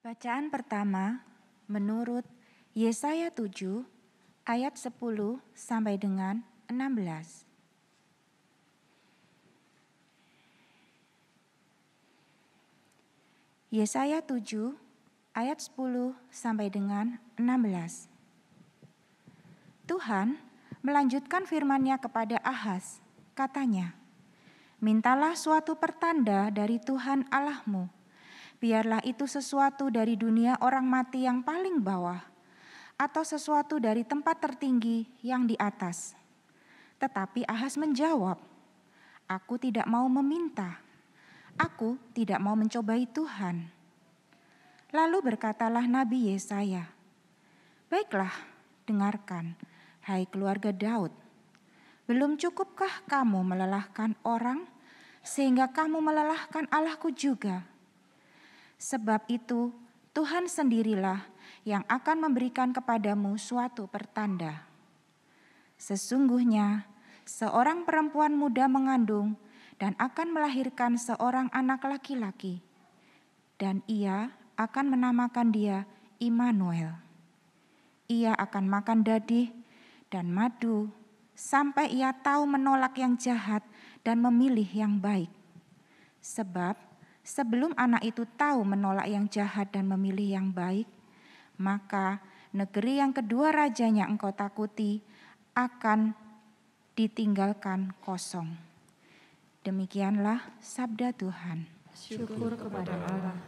Bacaan pertama menurut Yesaya 7 ayat 10 sampai dengan 16. Yesaya 7 ayat 10 sampai dengan 16. Tuhan melanjutkan firman-Nya kepada Ahas, katanya, "Mintalah suatu pertanda dari Tuhan Allahmu." Biarlah itu sesuatu dari dunia orang mati yang paling bawah, atau sesuatu dari tempat tertinggi yang di atas. Tetapi Ahas menjawab, "Aku tidak mau meminta, aku tidak mau mencobai Tuhan." Lalu berkatalah Nabi Yesaya, "Baiklah, dengarkan, hai keluarga Daud." Belum cukupkah kamu melelahkan orang sehingga kamu melelahkan Allahku juga? Sebab itu, Tuhan sendirilah yang akan memberikan kepadamu suatu pertanda. Sesungguhnya, seorang perempuan muda mengandung dan akan melahirkan seorang anak laki-laki, dan ia akan menamakan dia Immanuel. Ia akan makan dadih dan madu sampai ia tahu menolak yang jahat dan memilih yang baik. Sebab Sebelum anak itu tahu menolak yang jahat dan memilih yang baik, maka negeri yang kedua rajanya engkau takuti akan ditinggalkan kosong. Demikianlah sabda Tuhan. Syukur kepada Allah.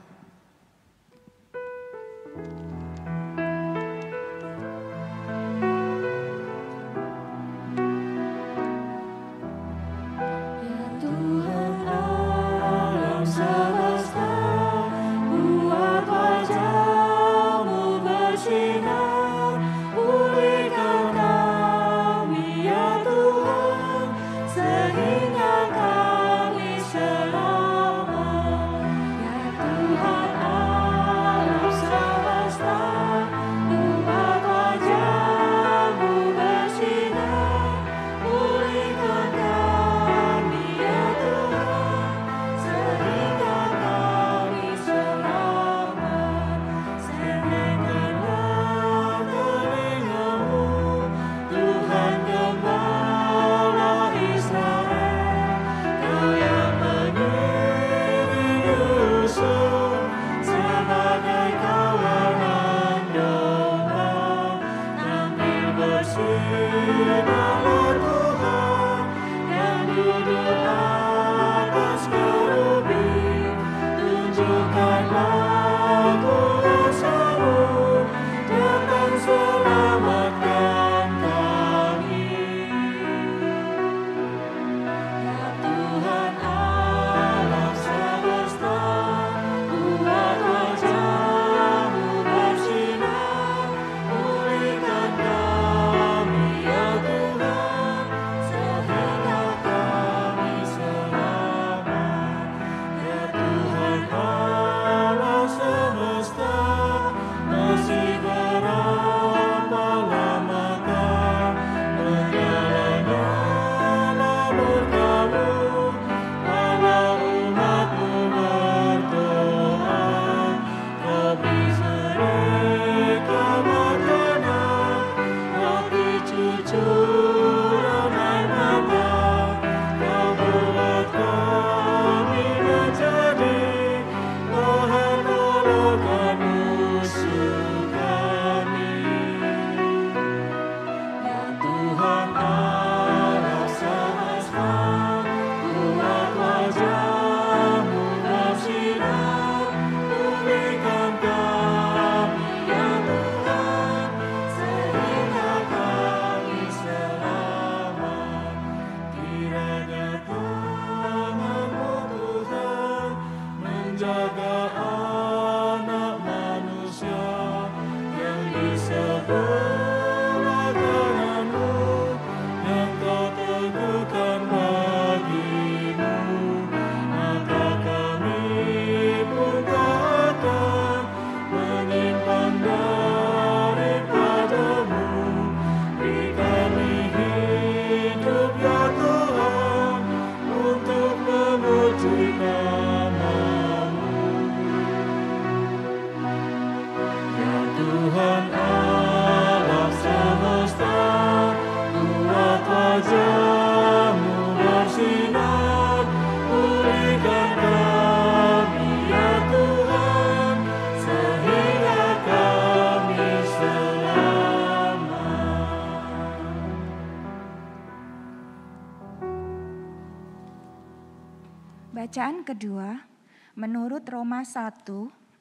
Bacaan kedua menurut Roma 1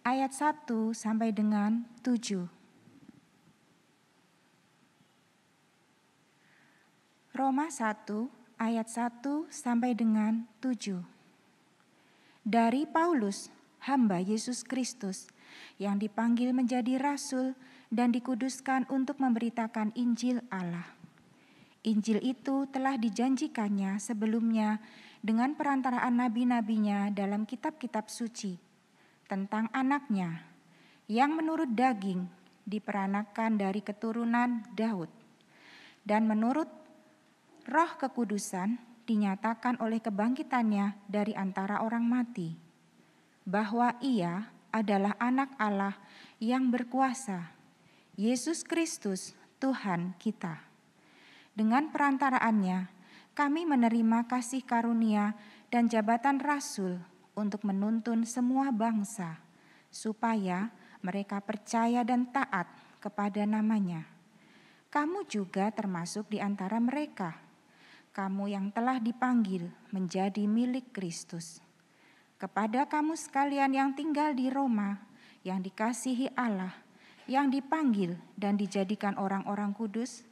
ayat 1 sampai dengan 7. Roma 1 ayat 1 sampai dengan 7. Dari Paulus, hamba Yesus Kristus, yang dipanggil menjadi rasul dan dikuduskan untuk memberitakan Injil Allah Injil itu telah dijanjikannya sebelumnya dengan perantaraan nabi-nabinya dalam kitab-kitab suci tentang anaknya yang menurut daging diperanakan dari keturunan Daud dan menurut roh kekudusan dinyatakan oleh kebangkitannya dari antara orang mati bahwa ia adalah anak Allah yang berkuasa Yesus Kristus Tuhan kita dengan perantaraannya, kami menerima kasih karunia dan jabatan rasul untuk menuntun semua bangsa, supaya mereka percaya dan taat kepada namanya. Kamu juga termasuk di antara mereka, kamu yang telah dipanggil menjadi milik Kristus. Kepada kamu sekalian yang tinggal di Roma, yang dikasihi Allah, yang dipanggil dan dijadikan orang-orang kudus,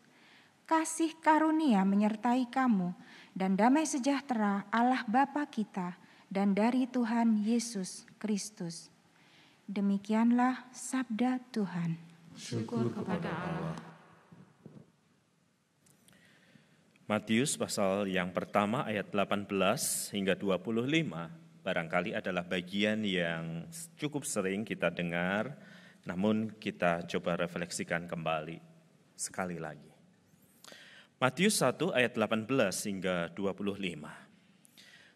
kasih karunia menyertai kamu dan damai sejahtera Allah Bapa kita dan dari Tuhan Yesus Kristus. Demikianlah sabda Tuhan. Syukur kepada Allah. Matius pasal yang pertama ayat 18 hingga 25 barangkali adalah bagian yang cukup sering kita dengar namun kita coba refleksikan kembali sekali lagi. Matius 1 ayat 18 hingga 25.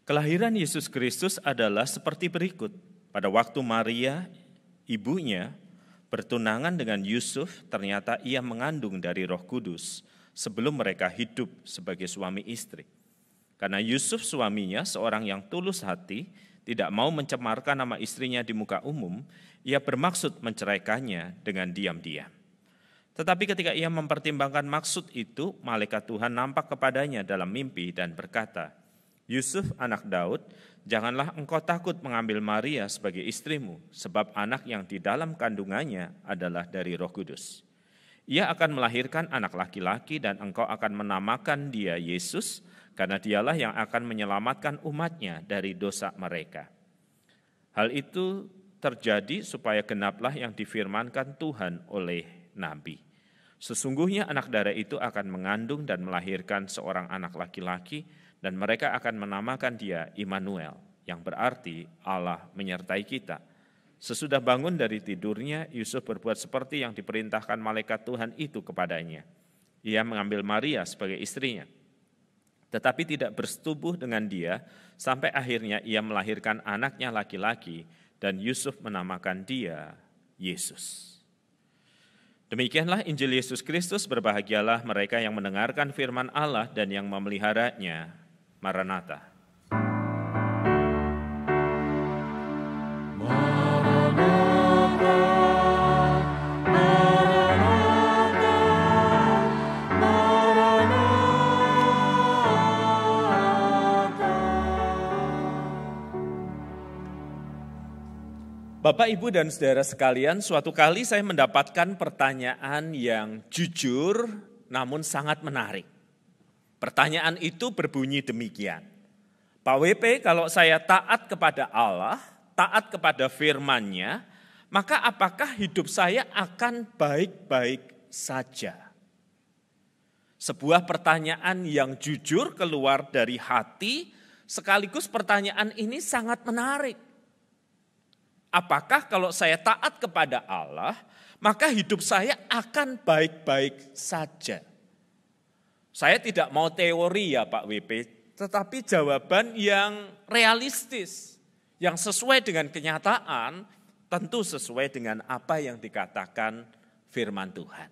Kelahiran Yesus Kristus adalah seperti berikut. Pada waktu Maria, ibunya, bertunangan dengan Yusuf, ternyata ia mengandung dari roh kudus sebelum mereka hidup sebagai suami istri. Karena Yusuf suaminya seorang yang tulus hati, tidak mau mencemarkan nama istrinya di muka umum, ia bermaksud menceraikannya dengan diam-diam. Tetapi ketika ia mempertimbangkan maksud itu, malaikat Tuhan nampak kepadanya dalam mimpi dan berkata, Yusuf anak Daud, janganlah engkau takut mengambil Maria sebagai istrimu, sebab anak yang di dalam kandungannya adalah dari roh kudus. Ia akan melahirkan anak laki-laki dan engkau akan menamakan dia Yesus, karena dialah yang akan menyelamatkan umatnya dari dosa mereka. Hal itu terjadi supaya genaplah yang difirmankan Tuhan oleh nabi. Sesungguhnya anak darah itu akan mengandung dan melahirkan seorang anak laki-laki dan mereka akan menamakan dia Immanuel yang berarti Allah menyertai kita. Sesudah bangun dari tidurnya, Yusuf berbuat seperti yang diperintahkan malaikat Tuhan itu kepadanya. Ia mengambil Maria sebagai istrinya, tetapi tidak bersetubuh dengan dia sampai akhirnya ia melahirkan anaknya laki-laki dan Yusuf menamakan dia Yesus. Demikianlah Injil Yesus Kristus, berbahagialah mereka yang mendengarkan firman Allah dan yang memeliharanya. Maranatha. Bapak, Ibu, dan saudara sekalian, suatu kali saya mendapatkan pertanyaan yang jujur namun sangat menarik. Pertanyaan itu berbunyi demikian. Pak WP, kalau saya taat kepada Allah, taat kepada firman-Nya, maka apakah hidup saya akan baik-baik saja? Sebuah pertanyaan yang jujur keluar dari hati, sekaligus pertanyaan ini sangat menarik Apakah kalau saya taat kepada Allah, maka hidup saya akan baik-baik saja? Saya tidak mau teori ya Pak WP, tetapi jawaban yang realistis, yang sesuai dengan kenyataan, tentu sesuai dengan apa yang dikatakan firman Tuhan.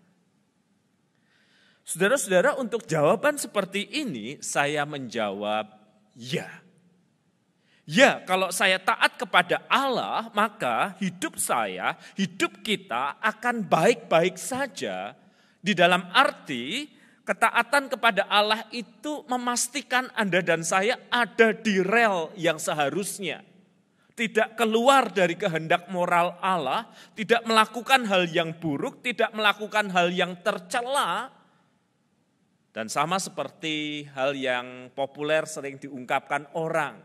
Saudara-saudara, untuk jawaban seperti ini saya menjawab ya. Ya, kalau saya taat kepada Allah, maka hidup saya, hidup kita akan baik-baik saja. Di dalam arti, ketaatan kepada Allah itu memastikan Anda dan saya ada di rel yang seharusnya. Tidak keluar dari kehendak moral Allah, tidak melakukan hal yang buruk, tidak melakukan hal yang tercela, dan sama seperti hal yang populer sering diungkapkan orang,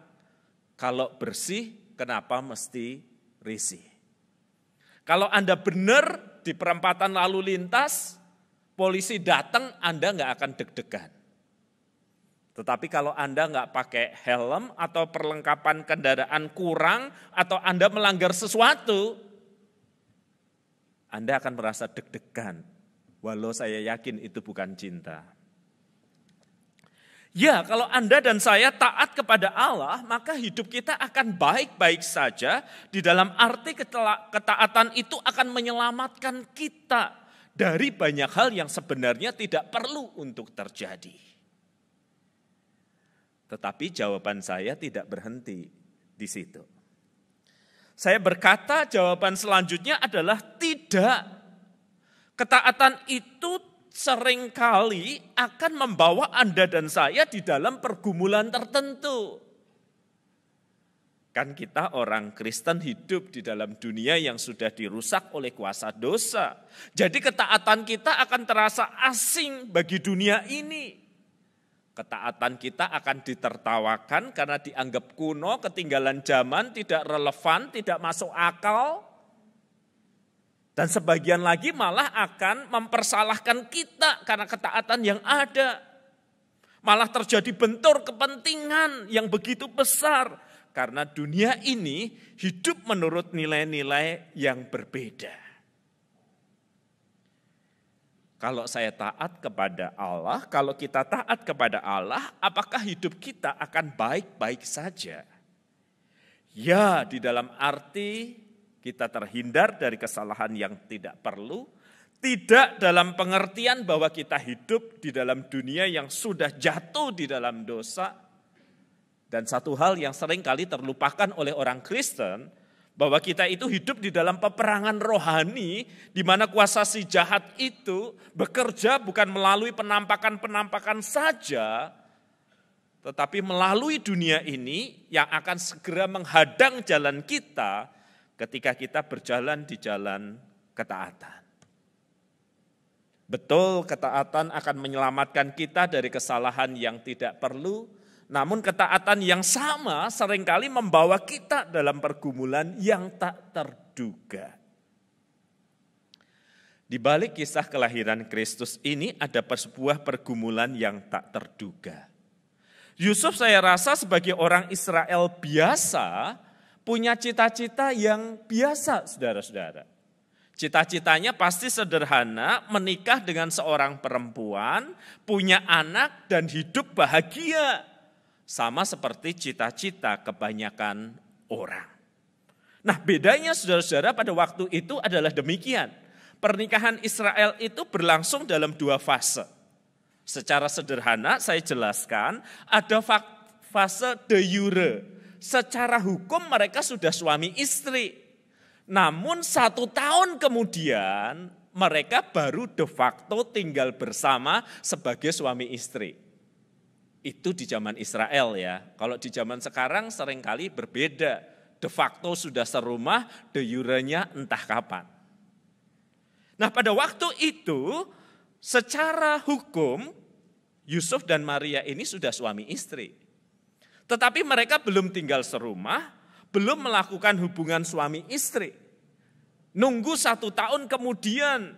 kalau bersih, kenapa mesti risih? Kalau Anda benar di perempatan lalu lintas, polisi datang, Anda nggak akan deg-degan. Tetapi kalau Anda nggak pakai helm atau perlengkapan kendaraan kurang atau Anda melanggar sesuatu, Anda akan merasa deg-degan. Walau saya yakin itu bukan cinta. Ya, kalau Anda dan saya taat kepada Allah, maka hidup kita akan baik-baik saja. Di dalam arti ketaatan itu akan menyelamatkan kita dari banyak hal yang sebenarnya tidak perlu untuk terjadi. Tetapi jawaban saya tidak berhenti di situ. Saya berkata, jawaban selanjutnya adalah tidak. Ketaatan itu seringkali akan membawa Anda dan saya di dalam pergumulan tertentu. Kan kita orang Kristen hidup di dalam dunia yang sudah dirusak oleh kuasa dosa. Jadi ketaatan kita akan terasa asing bagi dunia ini. Ketaatan kita akan ditertawakan karena dianggap kuno, ketinggalan zaman, tidak relevan, tidak masuk akal. Dan sebagian lagi malah akan mempersalahkan kita karena ketaatan yang ada. Malah terjadi bentur kepentingan yang begitu besar. Karena dunia ini hidup menurut nilai-nilai yang berbeda. Kalau saya taat kepada Allah, kalau kita taat kepada Allah, apakah hidup kita akan baik-baik saja? Ya, di dalam arti kita terhindar dari kesalahan yang tidak perlu, tidak dalam pengertian bahwa kita hidup di dalam dunia yang sudah jatuh di dalam dosa. Dan satu hal yang sering kali terlupakan oleh orang Kristen, bahwa kita itu hidup di dalam peperangan rohani di mana kuasa si jahat itu bekerja bukan melalui penampakan-penampakan saja tetapi melalui dunia ini yang akan segera menghadang jalan kita ketika kita berjalan di jalan ketaatan. Betul, ketaatan akan menyelamatkan kita dari kesalahan yang tidak perlu, namun ketaatan yang sama seringkali membawa kita dalam pergumulan yang tak terduga. Di balik kisah kelahiran Kristus ini ada sebuah pergumulan yang tak terduga. Yusuf saya rasa sebagai orang Israel biasa punya cita-cita yang biasa, saudara-saudara. Cita-citanya pasti sederhana, menikah dengan seorang perempuan, punya anak, dan hidup bahagia. Sama seperti cita-cita kebanyakan orang. Nah bedanya saudara-saudara pada waktu itu adalah demikian. Pernikahan Israel itu berlangsung dalam dua fase. Secara sederhana saya jelaskan, ada fase de jure secara hukum mereka sudah suami istri. Namun satu tahun kemudian mereka baru de facto tinggal bersama sebagai suami istri. Itu di zaman Israel ya. Kalau di zaman sekarang seringkali berbeda. De facto sudah serumah, de yurenya entah kapan. Nah pada waktu itu secara hukum Yusuf dan Maria ini sudah suami istri. Tetapi mereka belum tinggal serumah, belum melakukan hubungan suami istri. Nunggu satu tahun kemudian,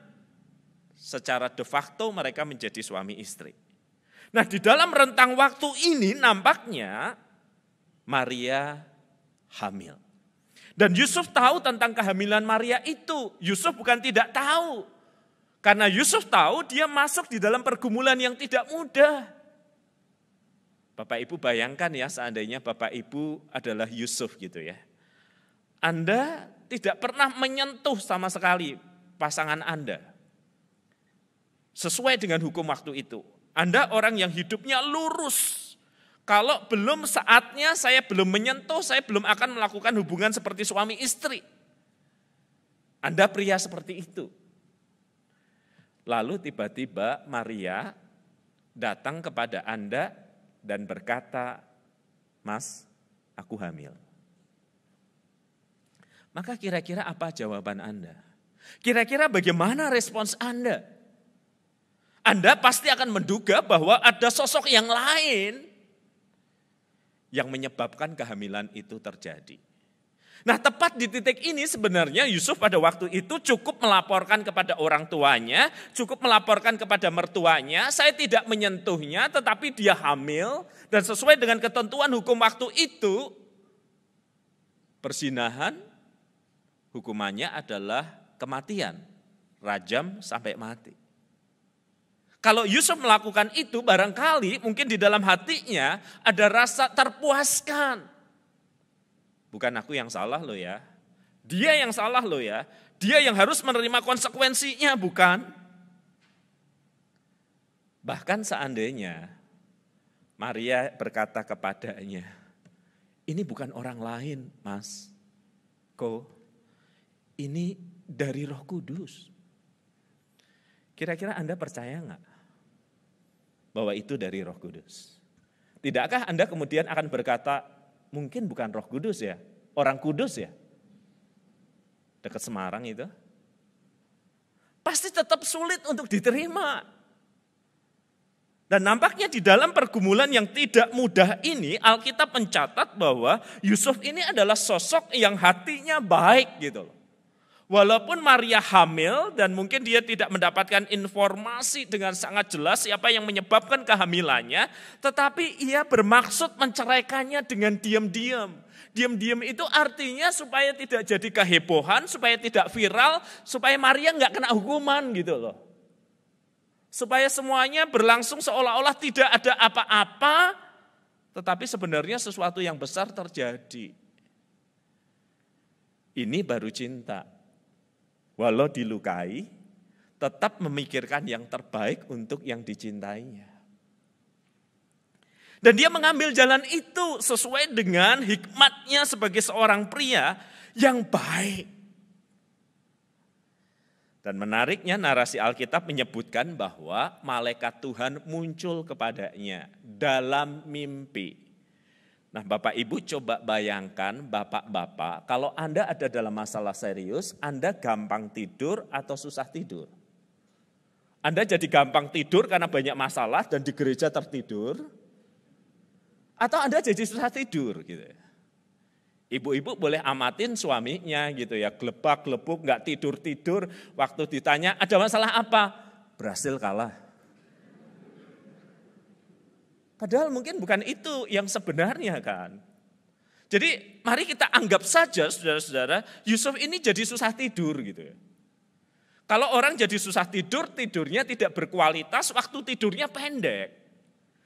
secara de facto mereka menjadi suami istri. Nah di dalam rentang waktu ini nampaknya Maria hamil. Dan Yusuf tahu tentang kehamilan Maria itu. Yusuf bukan tidak tahu. Karena Yusuf tahu dia masuk di dalam pergumulan yang tidak mudah. Bapak Ibu bayangkan ya seandainya Bapak Ibu adalah Yusuf gitu ya. Anda tidak pernah menyentuh sama sekali pasangan Anda. Sesuai dengan hukum waktu itu. Anda orang yang hidupnya lurus. Kalau belum saatnya saya belum menyentuh, saya belum akan melakukan hubungan seperti suami istri. Anda pria seperti itu. Lalu tiba-tiba Maria datang kepada Anda dan berkata, Mas, aku hamil. Maka kira-kira apa jawaban Anda? Kira-kira bagaimana respons Anda? Anda pasti akan menduga bahwa ada sosok yang lain yang menyebabkan kehamilan itu terjadi. Nah tepat di titik ini sebenarnya Yusuf pada waktu itu cukup melaporkan kepada orang tuanya, cukup melaporkan kepada mertuanya, saya tidak menyentuhnya tetapi dia hamil dan sesuai dengan ketentuan hukum waktu itu persinahan hukumannya adalah kematian, rajam sampai mati. Kalau Yusuf melakukan itu barangkali mungkin di dalam hatinya ada rasa terpuaskan Bukan aku yang salah loh ya. Dia yang salah loh ya. Dia yang harus menerima konsekuensinya bukan. Bahkan seandainya Maria berkata kepadanya, ini bukan orang lain mas, ko, ini dari roh kudus. Kira-kira Anda percaya nggak bahwa itu dari roh kudus? Tidakkah Anda kemudian akan berkata, mungkin bukan roh kudus ya, orang kudus ya. Dekat Semarang itu. Pasti tetap sulit untuk diterima. Dan nampaknya di dalam pergumulan yang tidak mudah ini, Alkitab mencatat bahwa Yusuf ini adalah sosok yang hatinya baik gitu loh. Walaupun Maria hamil dan mungkin dia tidak mendapatkan informasi dengan sangat jelas siapa yang menyebabkan kehamilannya, tetapi ia bermaksud menceraikannya dengan diam-diam. Diam-diam itu artinya supaya tidak jadi kehebohan, supaya tidak viral, supaya Maria nggak kena hukuman gitu loh. Supaya semuanya berlangsung seolah-olah tidak ada apa-apa, tetapi sebenarnya sesuatu yang besar terjadi. Ini baru cinta walau dilukai, tetap memikirkan yang terbaik untuk yang dicintainya. Dan dia mengambil jalan itu sesuai dengan hikmatnya sebagai seorang pria yang baik. Dan menariknya narasi Alkitab menyebutkan bahwa malaikat Tuhan muncul kepadanya dalam mimpi. Nah, Bapak Ibu coba bayangkan Bapak-bapak, kalau Anda ada dalam masalah serius, Anda gampang tidur atau susah tidur? Anda jadi gampang tidur karena banyak masalah dan di gereja tertidur? Atau Anda jadi susah tidur gitu Ibu-ibu boleh amatin suaminya gitu ya, gelepak glebuk nggak tidur-tidur. Waktu ditanya, ada masalah apa? Berhasil kalah. Padahal mungkin bukan itu yang sebenarnya kan. Jadi mari kita anggap saja saudara-saudara, Yusuf ini jadi susah tidur gitu. Ya. Kalau orang jadi susah tidur, tidurnya tidak berkualitas, waktu tidurnya pendek.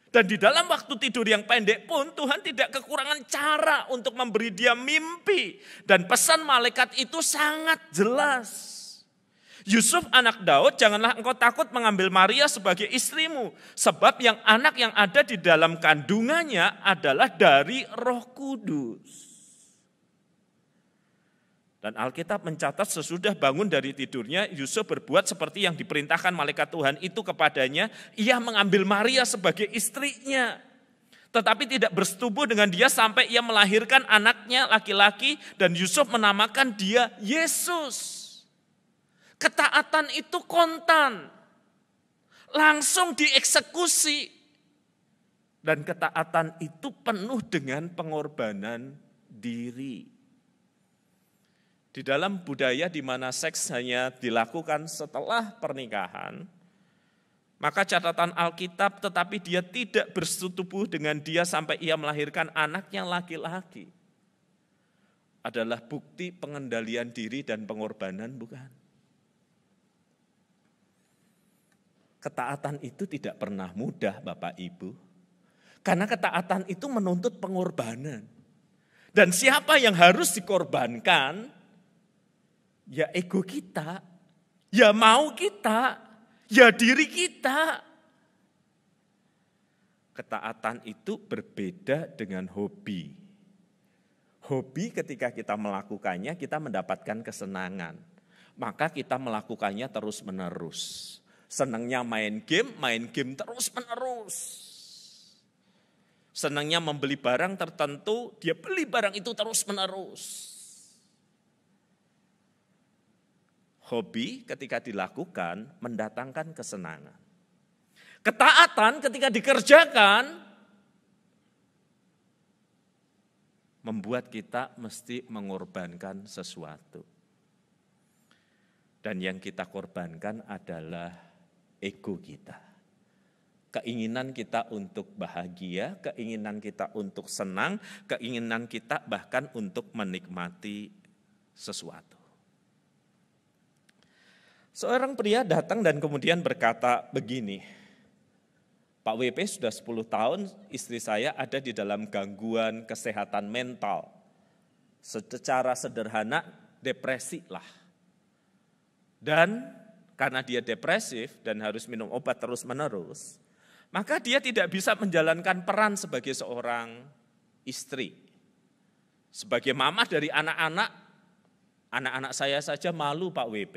Dan di dalam waktu tidur yang pendek pun Tuhan tidak kekurangan cara untuk memberi dia mimpi. Dan pesan malaikat itu sangat jelas. Yusuf anak Daud, janganlah engkau takut mengambil Maria sebagai istrimu, sebab yang anak yang ada di dalam kandungannya adalah dari Roh Kudus. Dan Alkitab mencatat sesudah bangun dari tidurnya, Yusuf berbuat seperti yang diperintahkan malaikat Tuhan itu kepadanya. Ia mengambil Maria sebagai istrinya. Tetapi tidak bersetubuh dengan dia sampai ia melahirkan anaknya laki-laki dan Yusuf menamakan dia Yesus. Ketaatan itu kontan. Langsung dieksekusi. Dan ketaatan itu penuh dengan pengorbanan diri. Di dalam budaya di mana seks hanya dilakukan setelah pernikahan, maka catatan Alkitab tetapi dia tidak bersetubuh dengan dia sampai ia melahirkan anak yang laki-laki. Adalah bukti pengendalian diri dan pengorbanan bukan? Ketaatan itu tidak pernah mudah, Bapak Ibu, karena ketaatan itu menuntut pengorbanan. Dan siapa yang harus dikorbankan? Ya ego kita, ya mau kita, ya diri kita. Ketaatan itu berbeda dengan hobi. Hobi ketika kita melakukannya kita mendapatkan kesenangan. Maka kita melakukannya terus-menerus. Senangnya main game, main game terus-menerus. Senangnya membeli barang tertentu, dia beli barang itu terus-menerus. Hobi ketika dilakukan mendatangkan kesenangan. Ketaatan ketika dikerjakan membuat kita mesti mengorbankan sesuatu. Dan yang kita korbankan adalah ego kita. Keinginan kita untuk bahagia, keinginan kita untuk senang, keinginan kita bahkan untuk menikmati sesuatu. Seorang pria datang dan kemudian berkata begini, Pak WP sudah 10 tahun istri saya ada di dalam gangguan kesehatan mental. Secara sederhana depresi lah. Dan karena dia depresif dan harus minum obat terus-menerus, maka dia tidak bisa menjalankan peran sebagai seorang istri. Sebagai mama dari anak-anak, anak-anak saya saja malu Pak WP.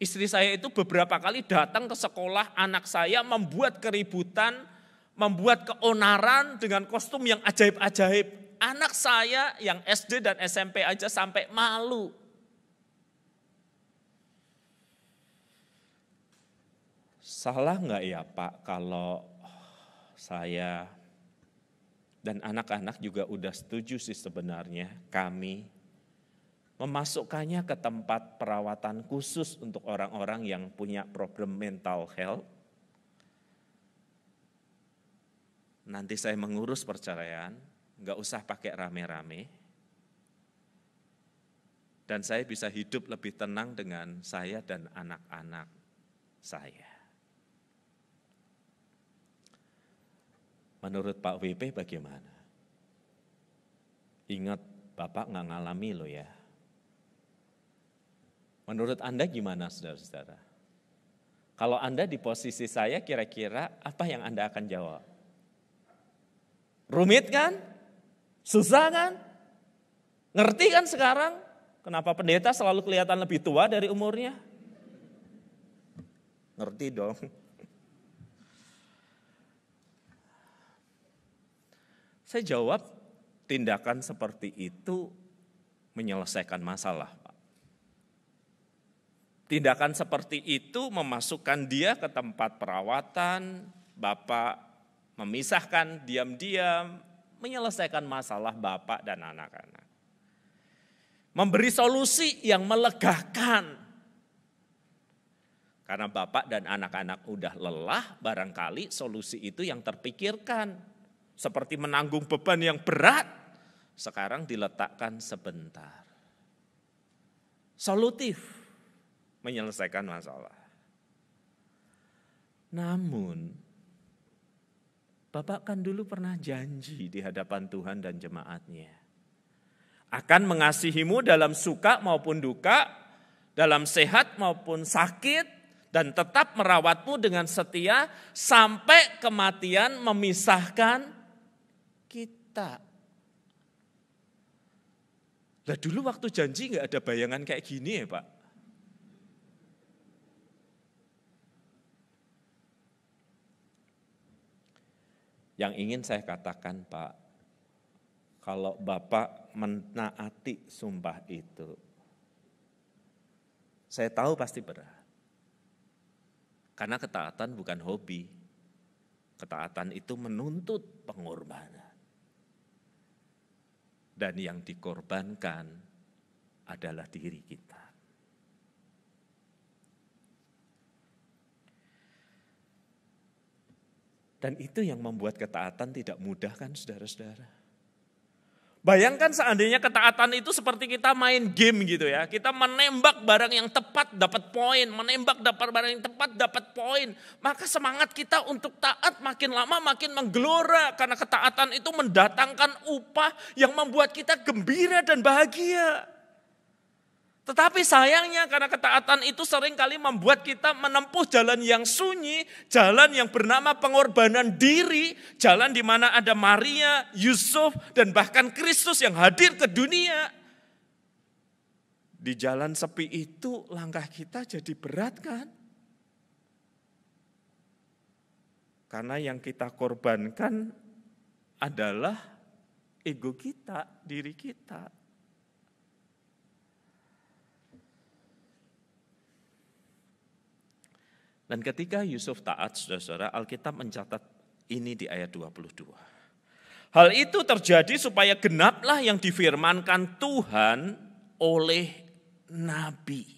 Istri saya itu beberapa kali datang ke sekolah anak saya membuat keributan, membuat keonaran dengan kostum yang ajaib-ajaib. Anak saya yang SD dan SMP aja sampai malu salah nggak ya Pak kalau saya dan anak-anak juga udah setuju sih sebenarnya kami memasukkannya ke tempat perawatan khusus untuk orang-orang yang punya problem mental health. Nanti saya mengurus perceraian, nggak usah pakai rame-rame. Dan saya bisa hidup lebih tenang dengan saya dan anak-anak saya. Menurut Pak WP bagaimana? Ingat Bapak nggak ngalami loh ya. Menurut Anda gimana saudara-saudara? Kalau Anda di posisi saya kira-kira apa yang Anda akan jawab? Rumit kan? Susah kan? Ngerti kan sekarang? Kenapa pendeta selalu kelihatan lebih tua dari umurnya? Ngerti dong. Saya jawab, tindakan seperti itu menyelesaikan masalah, Tindakan seperti itu memasukkan dia ke tempat perawatan, Bapak memisahkan diam-diam, menyelesaikan masalah Bapak dan anak-anak. Memberi solusi yang melegakan, karena bapak dan anak-anak udah lelah, barangkali solusi itu yang terpikirkan seperti menanggung beban yang berat, sekarang diletakkan sebentar. Solutif menyelesaikan masalah. Namun, Bapak kan dulu pernah janji di hadapan Tuhan dan jemaatnya. Akan mengasihimu dalam suka maupun duka, dalam sehat maupun sakit, dan tetap merawatmu dengan setia sampai kematian memisahkan kita. Lah dulu waktu janji nggak ada bayangan kayak gini ya Pak. Yang ingin saya katakan Pak, kalau Bapak menaati sumpah itu, saya tahu pasti berat. Karena ketaatan bukan hobi. Ketaatan itu menuntut pengorbanan dan yang dikorbankan adalah diri kita. Dan itu yang membuat ketaatan tidak mudah kan saudara-saudara. Bayangkan seandainya ketaatan itu seperti kita main game gitu ya. Kita menembak barang yang tepat dapat poin, menembak dapat barang yang tepat dapat poin. Maka semangat kita untuk taat makin lama makin menggelora karena ketaatan itu mendatangkan upah yang membuat kita gembira dan bahagia. Tetapi sayangnya karena ketaatan itu seringkali membuat kita menempuh jalan yang sunyi, jalan yang bernama pengorbanan diri, jalan di mana ada Maria, Yusuf, dan bahkan Kristus yang hadir ke dunia. Di jalan sepi itu langkah kita jadi berat kan? Karena yang kita korbankan adalah ego kita, diri kita. Dan ketika Yusuf taat, saudara-saudara, Alkitab mencatat ini di ayat 22. Hal itu terjadi supaya genaplah yang difirmankan Tuhan oleh Nabi.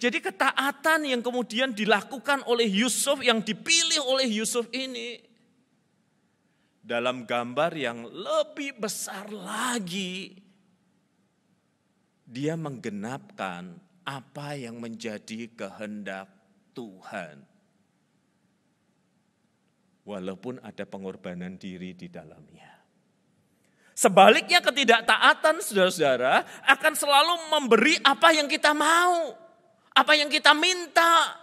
Jadi ketaatan yang kemudian dilakukan oleh Yusuf, yang dipilih oleh Yusuf ini, dalam gambar yang lebih besar lagi, dia menggenapkan apa yang menjadi kehendak Tuhan. Walaupun ada pengorbanan diri di dalamnya. Sebaliknya ketidaktaatan saudara-saudara akan selalu memberi apa yang kita mau. Apa yang kita minta.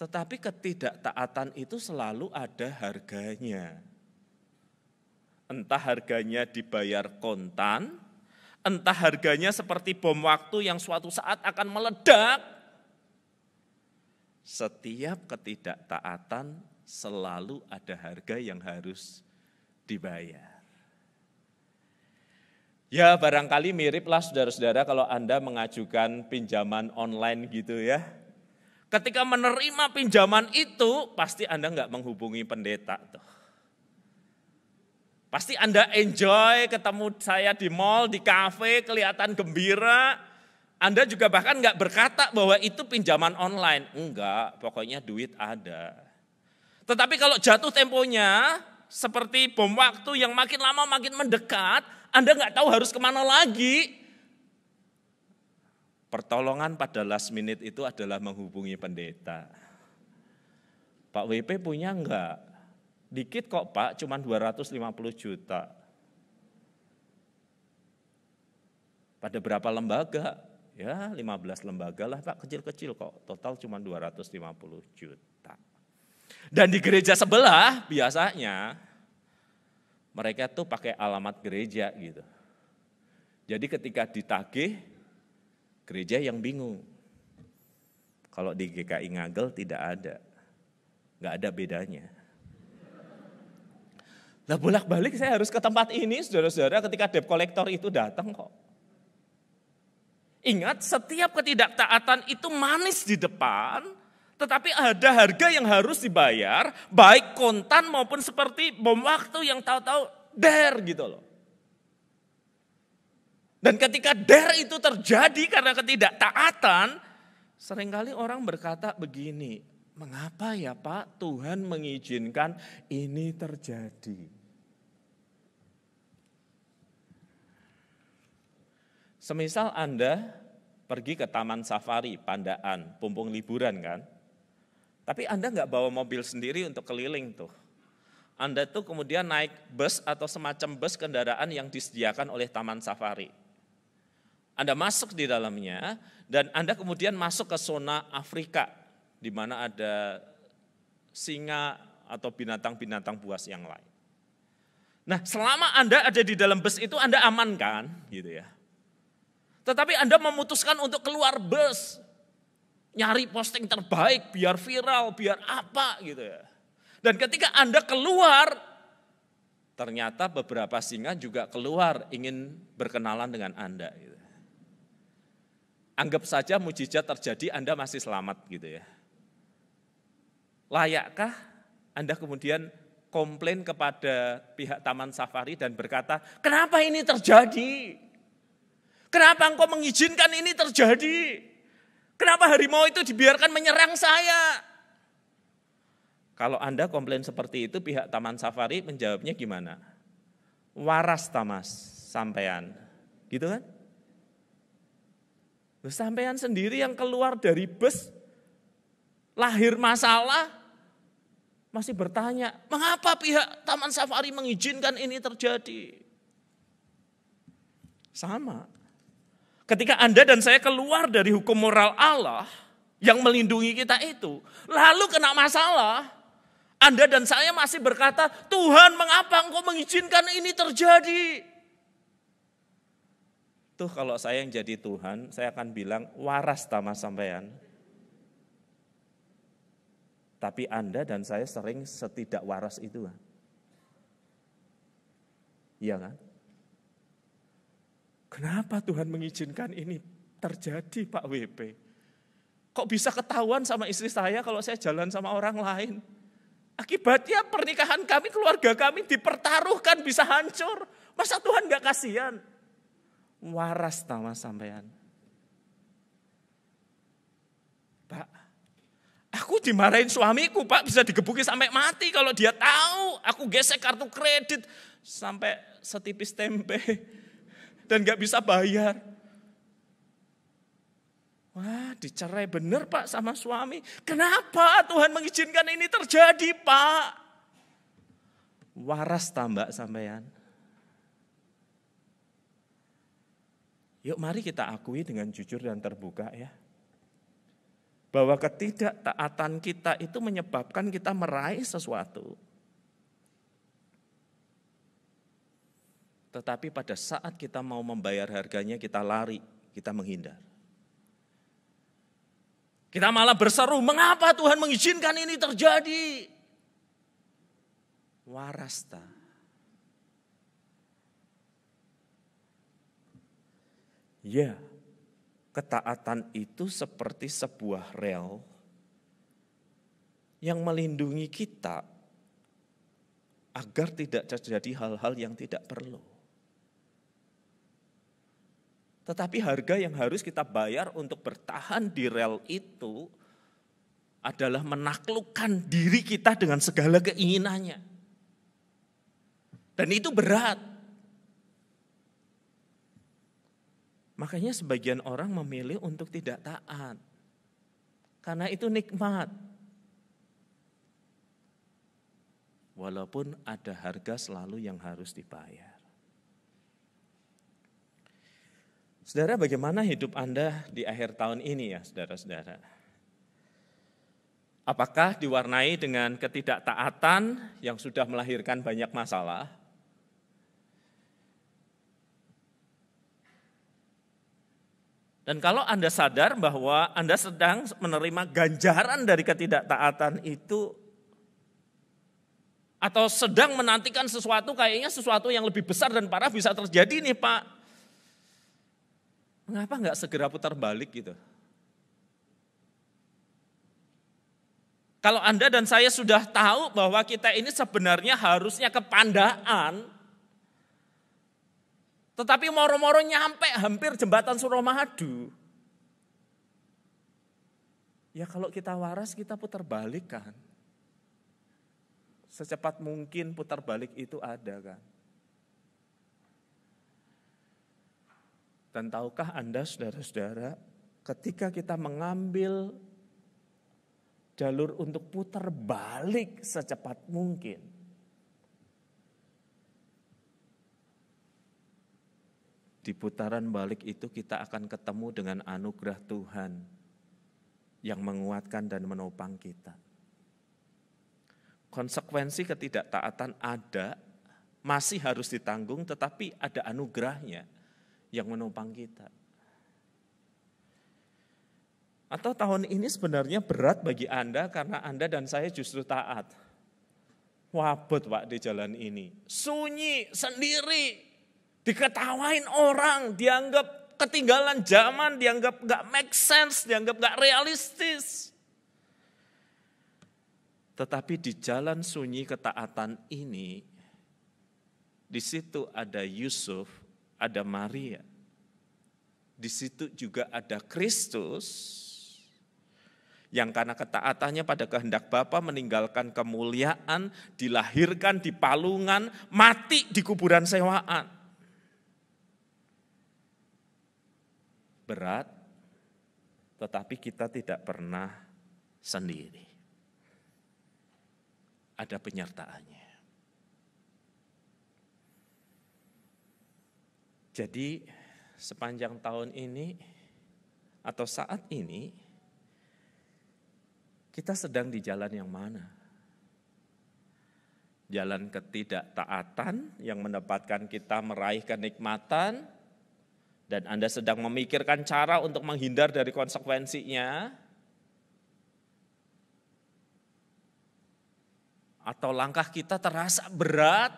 Tetapi ketidaktaatan itu selalu ada harganya. Entah harganya dibayar kontan, Entah harganya seperti bom waktu yang suatu saat akan meledak. Setiap ketidaktaatan selalu ada harga yang harus dibayar. Ya barangkali miriplah saudara-saudara kalau Anda mengajukan pinjaman online gitu ya. Ketika menerima pinjaman itu pasti Anda nggak menghubungi pendeta tuh. Pasti Anda enjoy ketemu saya di mall, di kafe, kelihatan gembira. Anda juga bahkan nggak berkata bahwa itu pinjaman online. Enggak, pokoknya duit ada. Tetapi kalau jatuh temponya, seperti bom waktu yang makin lama makin mendekat, Anda nggak tahu harus kemana lagi. Pertolongan pada last minute itu adalah menghubungi pendeta. Pak WP punya enggak? Dikit kok Pak, cuma 250 juta. Pada berapa lembaga? Ya 15 lembaga lah Pak, kecil-kecil kok. Total cuma 250 juta. Dan di gereja sebelah biasanya mereka tuh pakai alamat gereja gitu. Jadi ketika ditagih, gereja yang bingung. Kalau di GKI Ngagel tidak ada. Nggak ada bedanya. Nah bolak-balik saya harus ke tempat ini saudara-saudara ketika debt collector itu datang kok. Ingat setiap ketidaktaatan itu manis di depan, tetapi ada harga yang harus dibayar, baik kontan maupun seperti bom waktu yang tahu-tahu der gitu loh. Dan ketika der itu terjadi karena ketidaktaatan, seringkali orang berkata begini, mengapa ya Pak Tuhan mengizinkan ini terjadi? Semisal Anda pergi ke taman safari, pandaan, pumpung liburan kan, tapi Anda nggak bawa mobil sendiri untuk keliling tuh. Anda tuh kemudian naik bus atau semacam bus kendaraan yang disediakan oleh taman safari. Anda masuk di dalamnya dan Anda kemudian masuk ke zona Afrika di mana ada singa atau binatang-binatang buas yang lain. Nah, selama Anda ada di dalam bus itu Anda aman kan? Gitu ya. Tetapi Anda memutuskan untuk keluar bus. Nyari posting terbaik, biar viral, biar apa gitu ya. Dan ketika Anda keluar, ternyata beberapa singa juga keluar ingin berkenalan dengan Anda. Gitu. Anggap saja mujizat terjadi, Anda masih selamat gitu ya. Layakkah Anda kemudian komplain kepada pihak Taman Safari dan berkata, kenapa ini terjadi? Kenapa engkau mengizinkan ini terjadi? Kenapa harimau itu dibiarkan menyerang saya? Kalau Anda komplain seperti itu, pihak Taman Safari menjawabnya gimana? Waras tamas, sampean. Gitu kan? Sampean sendiri yang keluar dari bus, lahir masalah, masih bertanya, mengapa pihak Taman Safari mengizinkan ini terjadi? Sama, Ketika Anda dan saya keluar dari hukum moral Allah yang melindungi kita itu, lalu kena masalah, Anda dan saya masih berkata, Tuhan mengapa engkau mengizinkan ini terjadi? Tuh kalau saya yang jadi Tuhan, saya akan bilang waras sama sampean. Tapi Anda dan saya sering setidak waras itu. Iya kan? Kenapa Tuhan mengizinkan ini terjadi Pak WP? Kok bisa ketahuan sama istri saya kalau saya jalan sama orang lain? Akibatnya pernikahan kami, keluarga kami dipertaruhkan bisa hancur. Masa Tuhan gak kasihan? Waras nama sampean. Pak, aku dimarahin suamiku pak bisa digebuki sampai mati kalau dia tahu. Aku gesek kartu kredit sampai setipis tempe dan gak bisa bayar. Wah, dicerai bener Pak sama suami. Kenapa Tuhan mengizinkan ini terjadi, Pak? Waras tambak sampean. Yuk mari kita akui dengan jujur dan terbuka ya. Bahwa ketidaktaatan kita itu menyebabkan kita meraih sesuatu Tetapi pada saat kita mau membayar harganya, kita lari, kita menghindar. Kita malah berseru, mengapa Tuhan mengizinkan ini terjadi? Warasta. Ya, ketaatan itu seperti sebuah rel yang melindungi kita agar tidak terjadi hal-hal yang tidak perlu. Tetapi harga yang harus kita bayar untuk bertahan di rel itu adalah menaklukkan diri kita dengan segala keinginannya. Dan itu berat. Makanya sebagian orang memilih untuk tidak taat. Karena itu nikmat. Walaupun ada harga selalu yang harus dibayar. Saudara, bagaimana hidup Anda di akhir tahun ini ya, saudara-saudara? Apakah diwarnai dengan ketidaktaatan yang sudah melahirkan banyak masalah? Dan kalau Anda sadar bahwa Anda sedang menerima ganjaran dari ketidaktaatan itu atau sedang menantikan sesuatu kayaknya sesuatu yang lebih besar dan parah bisa terjadi nih Pak. Mengapa nggak segera putar balik gitu? Kalau Anda dan saya sudah tahu bahwa kita ini sebenarnya harusnya kepandaan, tetapi moro-moro nyampe hampir jembatan Suramadu. Ya kalau kita waras kita putar balik kan. Secepat mungkin putar balik itu ada kan. Dan tahukah Anda saudara-saudara, ketika kita mengambil jalur untuk putar balik secepat mungkin, di putaran balik itu kita akan ketemu dengan anugerah Tuhan yang menguatkan dan menopang kita. Konsekuensi ketidaktaatan ada, masih harus ditanggung, tetapi ada anugerahnya yang menopang kita. Atau tahun ini sebenarnya berat bagi Anda karena Anda dan saya justru taat. Wabut Pak di jalan ini. Sunyi, sendiri. Diketawain orang, dianggap ketinggalan zaman, dianggap gak make sense, dianggap gak realistis. Tetapi di jalan sunyi ketaatan ini, di situ ada Yusuf ada Maria. Di situ juga ada Kristus yang karena ketaatannya pada kehendak Bapa meninggalkan kemuliaan, dilahirkan di palungan, mati di kuburan sewaan. Berat, tetapi kita tidak pernah sendiri. Ada penyertaannya. Jadi sepanjang tahun ini atau saat ini kita sedang di jalan yang mana? Jalan ketidaktaatan yang mendapatkan kita meraih kenikmatan dan Anda sedang memikirkan cara untuk menghindar dari konsekuensinya atau langkah kita terasa berat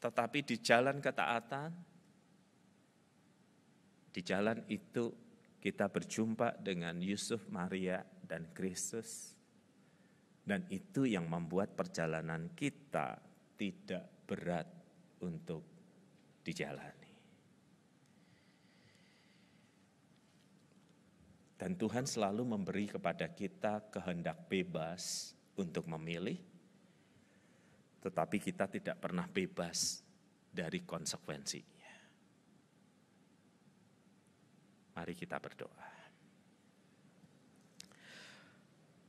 tetapi di jalan ketaatan di jalan itu kita berjumpa dengan Yusuf, Maria, dan Kristus. Dan itu yang membuat perjalanan kita tidak berat untuk dijalani. Dan Tuhan selalu memberi kepada kita kehendak bebas untuk memilih, tetapi kita tidak pernah bebas dari konsekuensinya. Mari kita berdoa.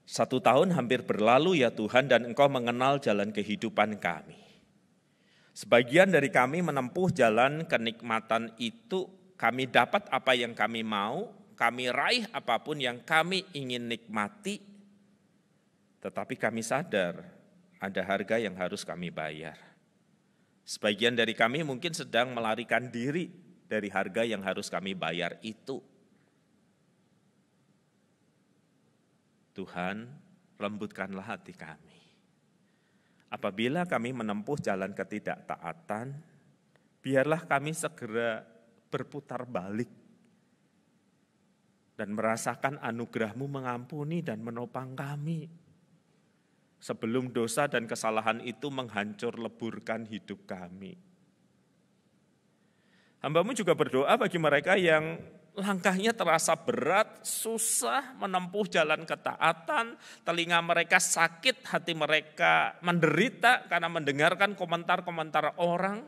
Satu tahun hampir berlalu ya Tuhan dan Engkau mengenal jalan kehidupan kami. Sebagian dari kami menempuh jalan kenikmatan itu, kami dapat apa yang kami mau, kami raih apapun yang kami ingin nikmati, tetapi kami sadar ada harga yang harus kami bayar. Sebagian dari kami mungkin sedang melarikan diri dari harga yang harus kami bayar itu. Tuhan, lembutkanlah hati kami. Apabila kami menempuh jalan ketidaktaatan, biarlah kami segera berputar balik dan merasakan anugerahmu mengampuni dan menopang kami. Sebelum dosa dan kesalahan itu menghancur leburkan hidup kami. Hambamu juga berdoa bagi mereka yang langkahnya terasa berat, susah menempuh jalan ketaatan, telinga mereka sakit, hati mereka menderita karena mendengarkan komentar-komentar orang.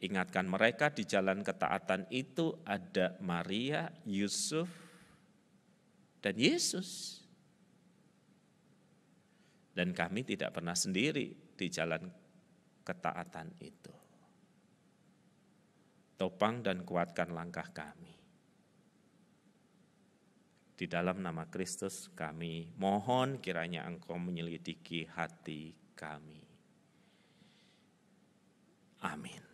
Ingatkan mereka di jalan ketaatan itu ada Maria, Yusuf, dan Yesus. Dan kami tidak pernah sendiri di jalan ketaatan itu. Topang dan kuatkan langkah kami. Di dalam nama Kristus kami mohon kiranya Engkau menyelidiki hati kami. Amin.